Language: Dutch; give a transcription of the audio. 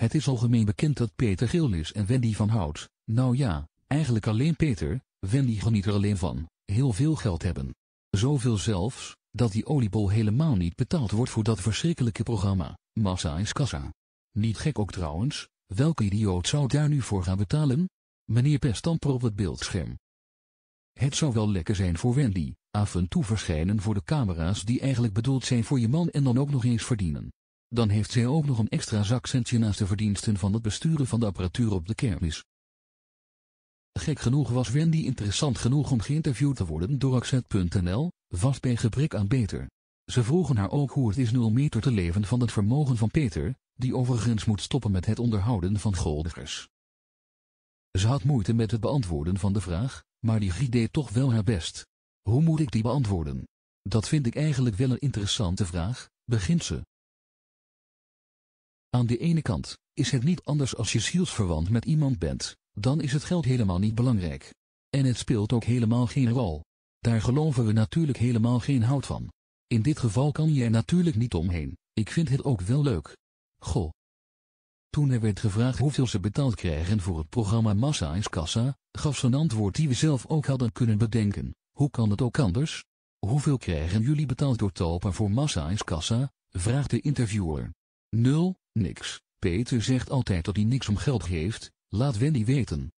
Het is algemeen bekend dat Peter is en Wendy van Hout, nou ja, eigenlijk alleen Peter, Wendy geniet er alleen van, heel veel geld hebben. Zoveel zelfs, dat die oliebol helemaal niet betaald wordt voor dat verschrikkelijke programma, Massa is Kassa. Niet gek ook trouwens, welke idioot zou daar nu voor gaan betalen? Meneer Pest amper op het beeldscherm. Het zou wel lekker zijn voor Wendy, af en toe verschijnen voor de camera's die eigenlijk bedoeld zijn voor je man en dan ook nog eens verdienen. Dan heeft zij ook nog een extra zakcentje naast de verdiensten van het besturen van de apparatuur op de kermis. Gek genoeg was Wendy interessant genoeg om geïnterviewd te worden door Accent.nl, vast bij gebrek aan Peter. Ze vroegen haar ook hoe het is nul meter te leven van het vermogen van Peter, die overigens moet stoppen met het onderhouden van goldigers. Ze had moeite met het beantwoorden van de vraag, maar die Giet deed toch wel haar best. Hoe moet ik die beantwoorden? Dat vind ik eigenlijk wel een interessante vraag, begint ze. Aan de ene kant, is het niet anders als je zielsverwant met iemand bent, dan is het geld helemaal niet belangrijk. En het speelt ook helemaal geen rol. Daar geloven we natuurlijk helemaal geen hout van. In dit geval kan je er natuurlijk niet omheen, ik vind het ook wel leuk. Goh. Toen er werd gevraagd hoeveel ze betaald krijgen voor het programma Massa is Kassa, gaf ze een antwoord die we zelf ook hadden kunnen bedenken. Hoe kan het ook anders? Hoeveel krijgen jullie betaald door Talpa voor Massa is Kassa? vraagt de interviewer. 0. Niks. Peter zegt altijd dat hij niks om geld geeft, laat Wendy weten.